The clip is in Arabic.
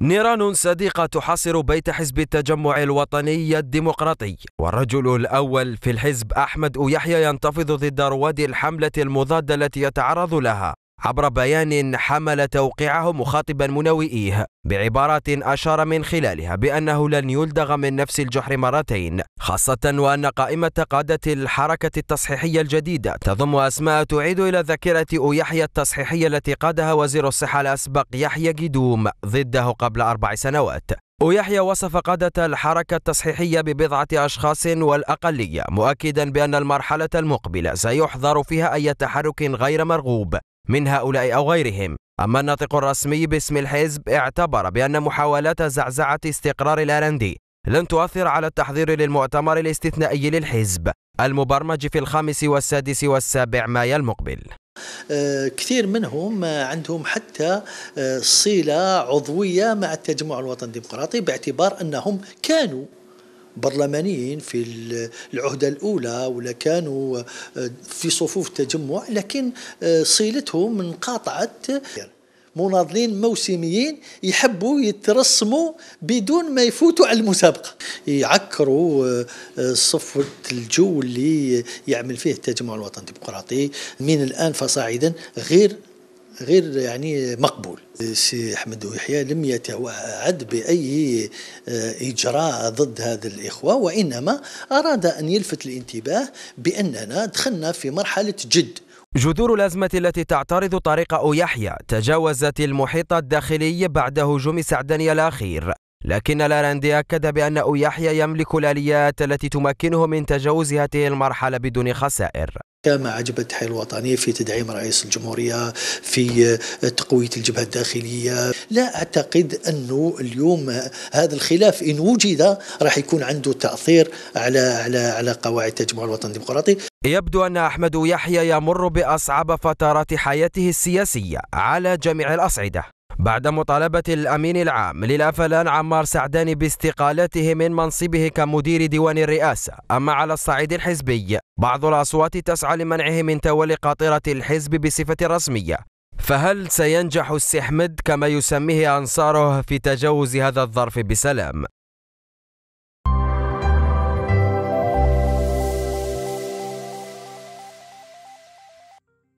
نيران صديقة تحاصر بيت حزب التجمع الوطني الديمقراطي والرجل الأول في الحزب أحمد يحيى ينتفض ضد رواد الحملة المضادة التي يتعرض لها عبر بيان حمل توقيعه مخاطبا منوئيه بعبارات أشار من خلالها بأنه لن يلدغ من نفس الجحر مرتين خاصة وأن قائمة قادة الحركة التصحيحية الجديدة تضم أسماء تعيد إلى ذاكرة يحيى التصحيحية التي قادها وزير الصحة الأسبق يحيى قدوم ضده قبل أربع سنوات ويحيى وصف قادة الحركة التصحيحية ببضعة أشخاص والأقلية مؤكدا بأن المرحلة المقبلة سيحظر فيها أي تحرك غير مرغوب من هؤلاء أو غيرهم أما الناطق الرسمي باسم الحزب اعتبر بأن محاولات زعزعة استقرار الأرندي لن تؤثر على التحضير للمؤتمر الاستثنائي للحزب المبرمج في الخامس والسادس والسابع مايو المقبل أه، كثير منهم عندهم حتى أه، صلة عضوية مع التجمع الوطني الديمقراطي باعتبار أنهم كانوا برلمانيين في العهدة الأولى ولا كانوا آه، في صفوف تجمع لكن آه، صيلتهم انقطعت مناضلين موسميين يحبوا يترسموا بدون ما يفوتوا على المسابقة يعكروا آه، صفوة الجو اللي يعمل فيه التجمع الوطني الديمقراطي من الآن فصاعدا غير غير يعني مقبول سي احمد ويحيى لم يتوعد باي آه، اجراء ضد هذا الاخوه وانما اراد ان يلفت الانتباه باننا دخلنا في مرحله جد جذور الأزمة التي تعترض طريق أويحيا تجاوزت المحيط الداخلي بعد هجوم سعدني الأخير لكن لاراندي أكد بأن أويحيا يملك الآليات التي تمكنه من تجاوز هذه المرحلة بدون خسائر ما عجبت حي الوطنية في تدعيم رئيس الجمهورية في تقوية الجبهة الداخلية لا أعتقد أنه اليوم هذا الخلاف إن وجد راح يكون عنده تأثير على على على قواعد التجمع الوطني الديمقراطي يبدو أن أحمد يحيى يمر بأصعب فترات حياته السياسية على جميع الأصعدة بعد مطالبة الأمين العام للأفلان عمار سعداني باستقالته من منصبه كمدير ديوان الرئاسة أما على الصعيد الحزبي بعض الأصوات تسعى لمنعه من تولي قاطرة الحزب بصفة رسمية فهل سينجح السحمد كما يسميه أنصاره في تجاوز هذا الظرف بسلام؟